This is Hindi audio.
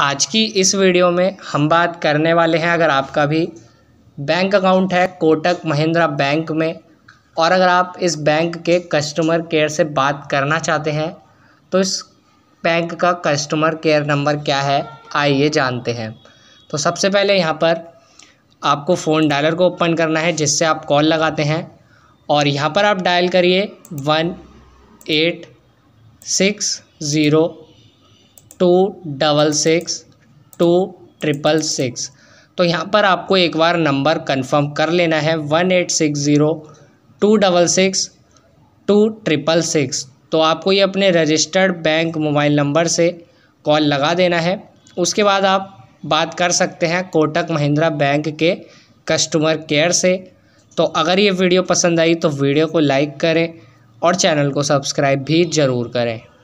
आज की इस वीडियो में हम बात करने वाले हैं अगर आपका भी बैंक अकाउंट है कोटक महिंद्रा बैंक में और अगर आप इस बैंक के कस्टमर केयर से बात करना चाहते हैं तो इस बैंक का कस्टमर केयर नंबर क्या है आइए जानते हैं तो सबसे पहले यहाँ पर आपको फ़ोन डायलर को ओपन करना है जिससे आप कॉल लगाते हैं और यहाँ पर आप डायल करिए one eight six zero two double six two triple six तो यहाँ पर आपको एक बार नंबर कंफर्म कर लेना है one eight six zero two double six two triple six तो आपको ये अपने रजिस्टर्ड बैंक मोबाइल नंबर से कॉल लगा देना है उसके बाद आप बात कर सकते हैं कोटक महिंद्रा बैंक के कस्टमर केयर से तो अगर ये वीडियो पसंद आई तो वीडियो को लाइक करें और चैनल को सब्सक्राइब भी ज़रूर करें